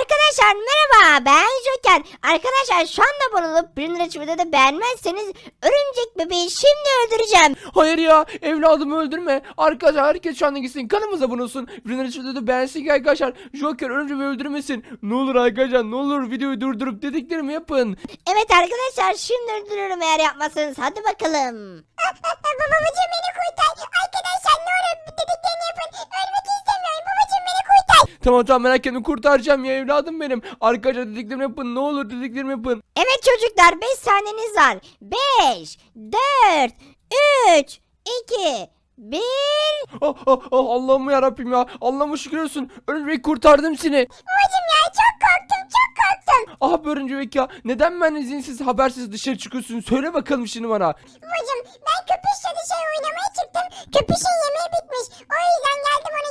Arkadaşlar merhaba ben Joker. Arkadaşlar şu anda bulunup Brindleç videoda beğenmezseniz örümcek bebeği şimdi öldüreceğim. Hayır ya evladımı öldürme. Arkadaşlar herkes şu anda gitsin kanımıza bulunsun. Brindleç videoda beğensin ki arkadaşlar Joker örümceği öldürmesin. Ne olur arkadaşlar ne olur videoyu durdurup dediklerimi yapın. Evet arkadaşlar şimdi öldürürüm eğer yapmazsanız hadi bakalım. Babacığım beni kurtar. Arkadaşlar ne olur dediklerini yapın. Ölme Tamam tamam merak etme kurtaracağım ya evladım benim. Arkadaşlar dediklerimi yapın ne olur dediklerimi yapın. Evet çocuklar 5 saniyeniz var. 5, 4, 3, 2, bir. Ah, ah, ah, Allah'ım ya ya. Allah'ıma şükür olsun. Örümcek kurtardım seni. Babacım ya çok korktum çok korktum. Ah be Örümcek ya. Neden ben izinsiz habersiz dışarı çıkıyorsun? Söyle bakalım şimdi bana. Babacım ben köpüşle dışarı oynamaya çıktım. Köpüşün yemeği bitmiş. O yüzden geldim ona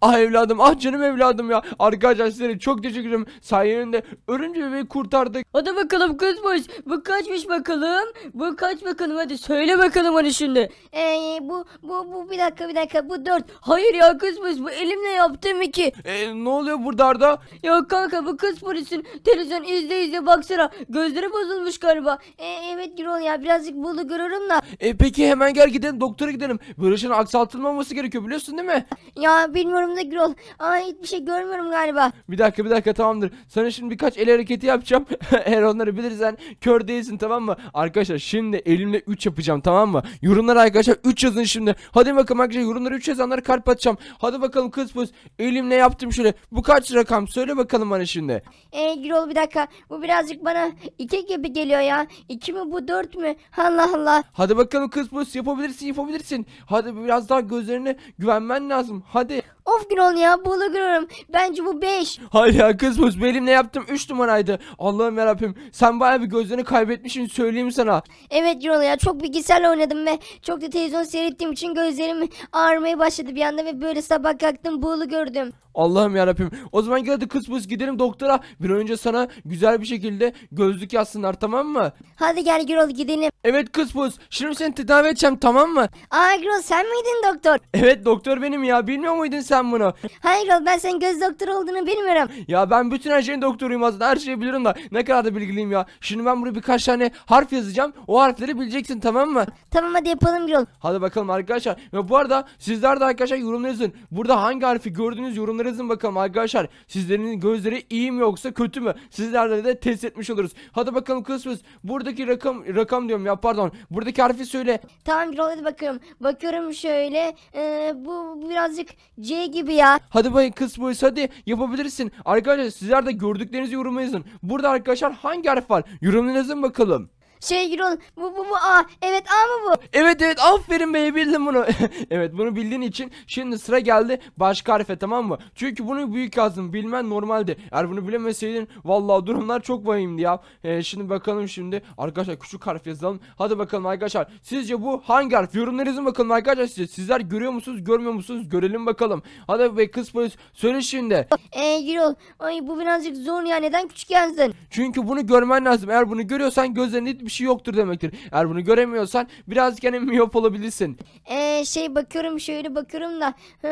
Ah evladım ah canım evladım ya. Arkadaşlar size çok teşekkür ederim. Sayeninde örümcek bebeği kurtardık. Hadi bakalım kızmış. Bu kaçmış bakalım. Bu kaç bakalım hadi söyle bakalım hani şimdi. Ee, bu bu bu bir dakika bir dakika bu dört. Hayır ya kızmış bu elimle yaptım iki. Ee, ne oluyor burada Arda? Ya kanka bu kız polisin televizyon izle izle baksana. Gözleri bozulmuş galiba. Ee, evet Gürol ya birazcık bulu görürüm da. Ee, peki hemen gel gidelim doktora gidelim. Barış'ın aksaltılmaması gerekiyor biliyorsun değil mi? Ya bilmiyorum da Gürol. Ama hiçbir şey görmüyorum galiba. Bir dakika bir dakika tamamdır. Sana şimdi birkaç el hareketi yapacağım. Eğer onları bilirsen kör değilsin tamam mı? Arkadaşlar şimdi elimle 3 yapacağım tamam mı? Yorumlara arkadaşlar 3 yazın şimdi. Hadi bakalım arkadaşlar yorumlara 3 yazanlara kalp atacağım. Hadi bakalım kız pus. Elimle yaptım şöyle. Bu kaç rakam? Söyle bakalım bana şimdi. Ee Gürol bir dakika. Bu birazcık bana 2 gibi geliyor ya. 2 mi bu 4 mü? Allah Allah. Hadi bakalım kız pus yapabilirsin yapabilirsin. Hadi biraz daha gözlerine güvenmen lazım. Hadi. Of Gürol ya bunu görüyorum. Bence bu 5. Hayır ya kızmış benim ne yaptım 3 numaraydı. Allah'ım yarabbim sen baya bir gözlerini kaybetmişsin söyleyeyim sana. Evet Gürol ya çok bilgisayarla oynadım ve çok da televizyon seyrettiğim için gözlerim ağrımaya başladı bir anda ve böyle sabah kalktım buğulu gördüm. Allah'ım yarabbim. O zaman gel hadi kıs pıs gidelim doktora. Bir önce sana güzel bir şekilde gözlük yazsınlar tamam mı? Hadi gel Gürol gidelim. Evet kıs pıs. Şimdi seni tedavi edeceğim tamam mı? Aa Gürol sen miydin doktor? Evet doktor benim ya. Bilmiyor muydun sen bunu? Hayır Gürol ben senin göz doktoru olduğunu bilmiyorum. Ya ben bütün her şeyin doktoruyum aslında. Her şeyi bilirim da. Ne kadar da bilgiliyim ya. Şimdi ben buraya birkaç tane harf yazacağım. O harfleri bileceksin tamam mı? Tamam hadi yapalım Gürol. Hadi bakalım arkadaşlar. Ve bu arada sizler de arkadaşlar yorumlayın. Burada hangi harfi gördüğünüz yorumları yazın bakalım arkadaşlar. Sizlerin gözleri iyi mi yoksa kötü mü? Sizlerle de test etmiş oluruz. Hadi bakalım kızımız Buradaki rakam rakam diyorum ya pardon. Buradaki harfi söyle. Tamam Gürol hadi bakıyorum. Bakıyorum şöyle. Ee, bu birazcık C gibi ya. Hadi bay kısmız hadi yapabilirsin. Arkadaşlar sizler de gördüklerinizi yoruma Burada arkadaşlar hangi harf var? Yorumlara bakalım. Şey Gürol bu bu bu A. Evet A mı bu? Evet evet aferin be bildim bunu. evet bunu bildiğin için şimdi sıra geldi başka harfe tamam mı? Çünkü bunu büyük yazdım bilmen normaldi. Eğer bunu bilemeseydin vallahi durumlar çok vahimdi ya. Ee, şimdi bakalım şimdi arkadaşlar küçük harf yazalım. Hadi bakalım arkadaşlar sizce bu hangi harf? Yorumlara yazın bakalım arkadaşlar sizce. Sizler görüyor musunuz görmüyor musunuz? Görelim bakalım. Hadi be kız polis söyle şimdi. Eee Gürol ay bu birazcık zor ya neden küçük yazdın? Çünkü bunu görmen lazım. Eğer bunu görüyorsan gözlerini bir şey yoktur demektir. Eğer bunu göremiyorsan birazcık hani miyop olabilirsin. Ee, şey bakıyorum şöyle bakıyorum da. Hı,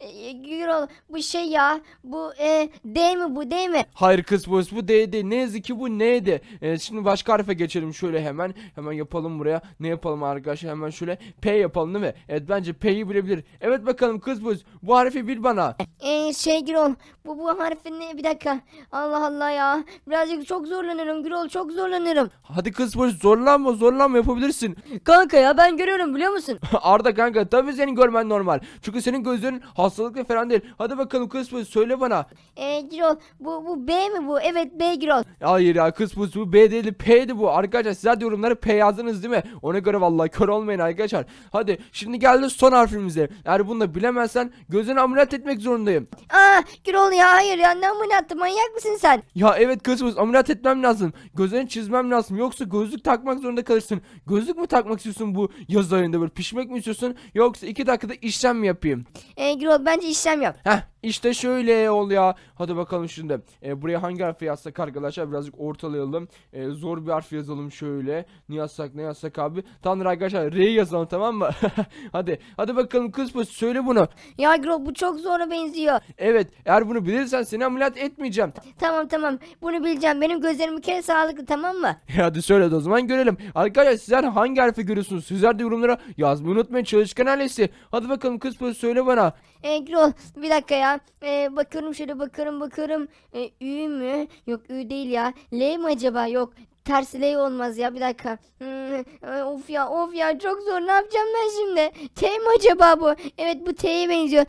e, Gürol bu şey ya bu e, D mi bu D mi? Hayır kız bu, bu D değil. Ne yazık ki bu neydi? Ee, şimdi başka harfe geçelim şöyle hemen. Hemen yapalım buraya. Ne yapalım arkadaşlar hemen şöyle P yapalım değil mi? Evet bence P'yi bilebilir. Evet bakalım kız bu, bu harfi bil bana. Ee, şey Gürol bu bu harfi ne bir dakika. Allah Allah ya. Birazcık çok zorlanırım Gürol çok zorlanırım. Hadi kız kız polis zorlanma zorlanma yapabilirsin. Kanka ya ben görüyorum biliyor musun? Arda kanka tabii senin görmen normal. Çünkü senin gözlerin hastalıklı falan değil. Hadi bakalım kız polis söyle bana. Eee Girol bu, bu B mi bu? Evet B Girol. Hayır ya kız polis bu B değil P'di bu. Arkadaşlar sizler de yorumlara P yazdınız değil mi? Ona göre vallahi kör olmayın arkadaşlar. Hadi şimdi geldi son harfimize. Eğer bunu da bilemezsen gözünü ameliyat etmek zorundayım. Aa Girol ya hayır ya ne ameliyatı manyak mısın sen? Ya evet kız polis ameliyat etmem lazım. Gözünü çizmem lazım. Yoksa gözlük takmak zorunda kalırsın. Gözlük mü takmak istiyorsun bu yaz ayında böyle pişmek mi istiyorsun yoksa iki dakikada işlem mi yapayım? Ee, Gürol bence işlem yap. Heh işte şöyle ol ya. Hadi bakalım şimdi. E, buraya hangi harfi yazsak arkadaşlar birazcık ortalayalım. E, zor bir harf yazalım şöyle. Ne yazsak ne yazsak abi. Tanrı arkadaşlar R yazalım tamam mı? hadi. Hadi bakalım kız pus söyle bunu. Ya Grok bu çok zora benziyor. Evet eğer bunu bilirsen seni ameliyat etmeyeceğim. Tamam tamam bunu bileceğim. Benim gözlerim bir kere sağlıklı tamam mı? Hadi söyle o zaman görelim. Arkadaşlar sizler hangi harfi görüyorsunuz? Sizler de yorumlara yazmayı unutmayın çalışkan ailesi. Hadi bakalım kız pus söyle bana. E, Grok bir dakika ya ya. E, ee, bakıyorum şöyle bakıyorum bakıyorum. E, Ü mü? Yok Ü değil ya. L mi acaba? Yok. Ters L olmaz ya. Bir dakika. Hmm, e, of ya of ya çok zor ne yapacağım ben şimdi? T mi acaba bu? Evet bu T'ye benziyor.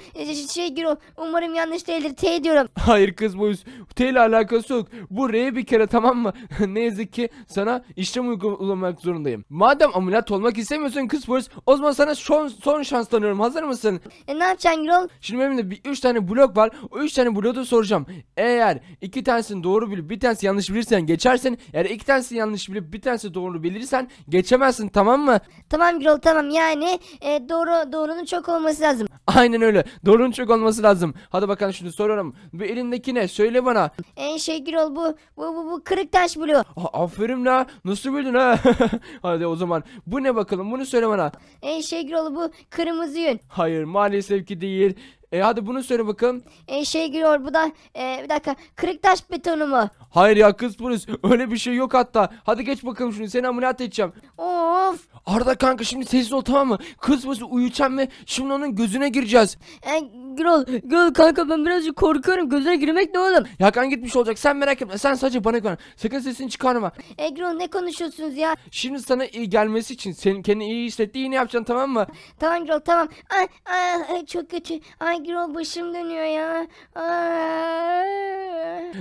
Şey Gürol umarım yanlış değildir T diyorum. Hayır kız bu T ile alakası yok. Bu R bir kere tamam mı? ne yazık ki sana işlem uygulamak zorundayım. Madem ameliyat olmak istemiyorsun kız polis o zaman sana son, son şans tanıyorum. Hazır mısın? E ne yapacaksın Gürol? Şimdi benim de bir, üç tane blok var. O üç tane bloğu da soracağım. Eğer iki tanesini doğru bilip bir tanesi yanlış bilirsen geçersin. Eğer iki tanesini yanlış bilip bir tanesi doğru bilirsen Geçemezsin tamam mı? Tamam Gürol tamam yani e, doğru doğrunun çok olması lazım. Aynen öyle. Doğrunun çok olması lazım. Hadi bakalım şimdi soruyorum. Bu elindeki ne? Söyle bana. En şey Gürol bu bu bu, bu kırık taş bloğu. Aa, ah, aferin la. Nasıl bildin ha? Hadi o zaman. Bu ne bakalım? Bunu söyle bana. En şey Gürol bu kırmızı yün. Hayır maalesef ki değil. E hadi bunu söyle bakalım. E, şey giriyor bu da e, bir dakika kırık taş betonu mu? Hayır ya kız polis öyle bir şey yok hatta. Hadi geç bakalım şunu seni ameliyat edeceğim. Of. Arda kanka şimdi sessiz ol tamam mı? Kız polis uyuyacağım ve şimdi onun gözüne gireceğiz. E, ol, Gül. kanka ben birazcık korkuyorum. Gözüne girmek ne oğlum? kan gitmiş olacak. Sen merak etme. Sen sadece bana güven. Sakın sesini çıkarma. E ne konuşuyorsunuz ya? Şimdi sana iyi gelmesi için senin kendini iyi hissettiğini yapacaksın tamam mı? Tamam Gürol tamam. Ay, ay, ay çok kötü. Ay Gürol başım dönüyor ya. Ay.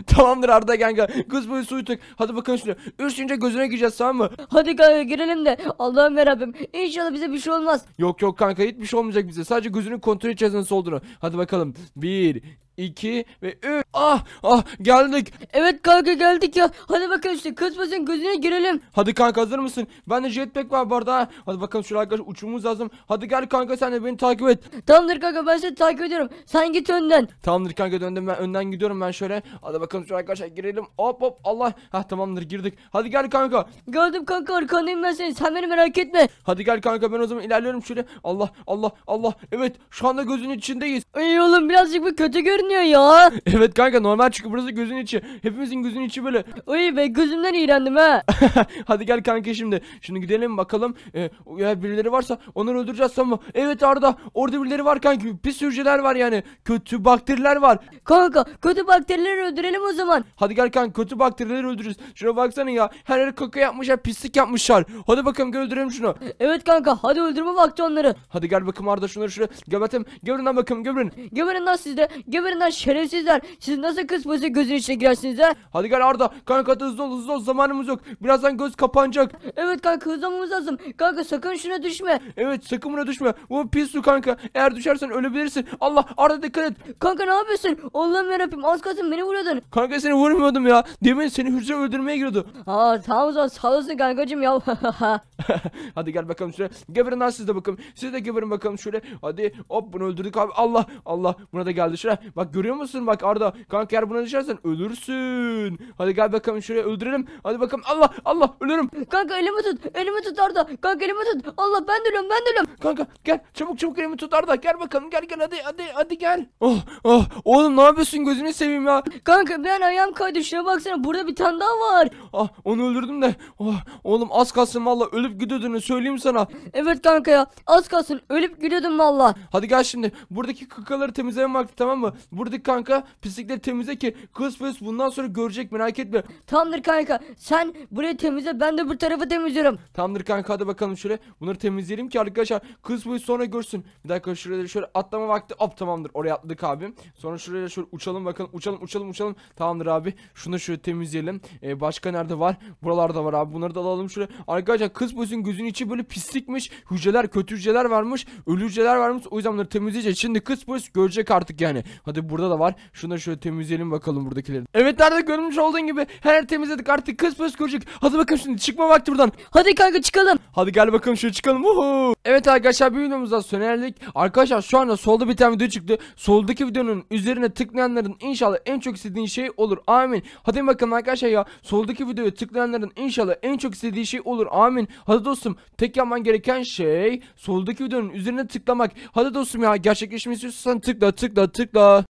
Tamamdır Arda gel gel. Kız boyu suyu tık. Hadi bakalım şimdi. Üşünce gözüne gireceğiz tamam mı? Hadi kanka girelim de. Allah'ım yarabbim. İnşallah bize bir şey olmaz. Yok yok kanka hiçbir şey olmayacak bize. Sadece gözünü kontrol edeceğiz nasıl olduğunu. Hadi bakalım. 1, 2 ve 3. Ah ah geldik. Evet kanka geldik ya. Hadi bakalım işte kızmasın gözüne girelim. Hadi kanka hazır mısın? Ben de jetpack var bu arada. Hadi bakalım şöyle arkadaş uçumuz lazım. Hadi gel kanka sen de beni takip et. Tamamdır kanka ben seni takip ediyorum. Sen git önden. Tamamdır kanka döndüm ben önden gidiyorum ben şöyle. Hadi bakalım şöyle arkadaşlar girelim. Hop hop Allah. Hah tamamdır girdik. Hadi gel kanka. Gördüm kanka arkandayım ben seni. Sen beni merak etme. Hadi gel kanka ben o zaman ilerliyorum şöyle. Allah Allah Allah. Evet şu anda gözünün içindeyiz. İyi oğlum birazcık bir kötü gör görünüyor ya. Evet kanka normal çünkü burası gözün içi. Hepimizin gözün içi böyle. Uy be gözümden iğrendim ha. Hadi gel kanka şimdi. Şimdi gidelim bakalım. Ee, ya birileri varsa onları öldüreceğiz ama. Evet Arda orada birileri var kanka. Pis hücreler var yani. Kötü bakteriler var. Kanka kötü bakterileri öldürelim o zaman. Hadi gel kanka kötü bakterileri öldürürüz. Şuna baksana ya. Her yere kaka yapmışlar pislik yapmışlar. Hadi bakalım gel öldürelim şunu. Evet kanka hadi öldürme vakti onları. Hadi gel bakalım Arda şunları şuraya. Gebertem gömürün lan bakalım gömürün. Gömürün lan sizde. Gömürün verin şerefsizler. Siz nasıl kız pası gözün içine girersiniz ha? Hadi gel Arda. Kanka hadi hızlı ol hızlı ol zamanımız yok. Birazdan göz kapanacak. Evet kanka hızlanmamız lazım. Kanka sakın şuna düşme. Evet sakın buna düşme. Bu pis su kanka. Eğer düşersen ölebilirsin. Allah Arda dikkat et. Kanka ne yapıyorsun? Allah'ım yarabbim az kalsın beni vuruyordun. Kanka seni vurmuyordum ya. Demin seni hücre öldürmeye giriyordu. Ha tamam o zaman sağ olasın kankacım ya. Hadi gel bakalım şöyle. Geberin lan siz de bakın. Siz de geberin bakalım şöyle. Hadi hop bunu öldürdük abi. Allah Allah. Buna da geldi şöyle. Bak görüyor musun bak Arda. Kanka eğer buna düşersen ölürsün. Hadi gel bakalım şuraya öldürelim. Hadi bakalım. Allah Allah ölürüm. Kanka elimi tut. Elimi tut Arda. Kanka elimi tut. Allah ben de ölüyorum ben de ölüyorum. Kanka gel çabuk çabuk elimi tut Arda. Gel bakalım gel gel hadi hadi hadi gel. Oh oh oğlum ne yapıyorsun gözünü seveyim ya. Kanka ben ayağım kaydı şuna baksana burada bir tane daha var. Ah onu öldürdüm de. Oh, oğlum az kalsın valla ölüp gidiyordun söyleyeyim sana. Evet kanka ya az kalsın ölüp gidiyordum valla. Hadi gel şimdi buradaki kıkaları temizleme vakti tamam mı? Buradaki kanka pislikleri temizle ki kız fes bundan sonra görecek merak etme. Tamdır kanka sen burayı temizle ben de bu tarafı temizliyorum. Tamdır kanka hadi bakalım şöyle bunları temizleyelim ki arkadaşlar kız fes sonra görsün. Bir dakika şuraya şöyle atlama vakti hop tamamdır oraya atladık abim. Sonra şuraya şöyle uçalım bakalım uçalım uçalım uçalım. Tamamdır abi şunu şöyle temizleyelim. Ee, başka nerede var? Buralarda var abi bunları da alalım şöyle. Arkadaşlar kız fesin gözün içi böyle pislikmiş. Hücreler kötü hücreler varmış. Ölü hücreler varmış. O yüzden bunları temizleyeceğiz. Şimdi kız fes görecek artık yani. Hadi Tabi burada da var. Şunları şöyle temizleyelim bakalım buradakileri. Evet nerede görmüş olduğun gibi her yer temizledik artık kız pös kocuk Hadi bakalım şimdi çıkma vakti buradan. Hadi kanka çıkalım. Hadi gel bakalım şöyle çıkalım. Uhu. Evet arkadaşlar bir videomuzda sona erdik. Arkadaşlar şu anda solda bir tane video çıktı. Soldaki videonun üzerine tıklayanların inşallah en çok istediğin şey olur. Amin. Hadi bakalım arkadaşlar ya. Soldaki videoya tıklayanların inşallah en çok istediği şey olur. Amin. Hadi dostum tek yapman gereken şey soldaki videonun üzerine tıklamak. Hadi dostum ya gerçekleşmesi istiyorsan tıkla tıkla tıkla.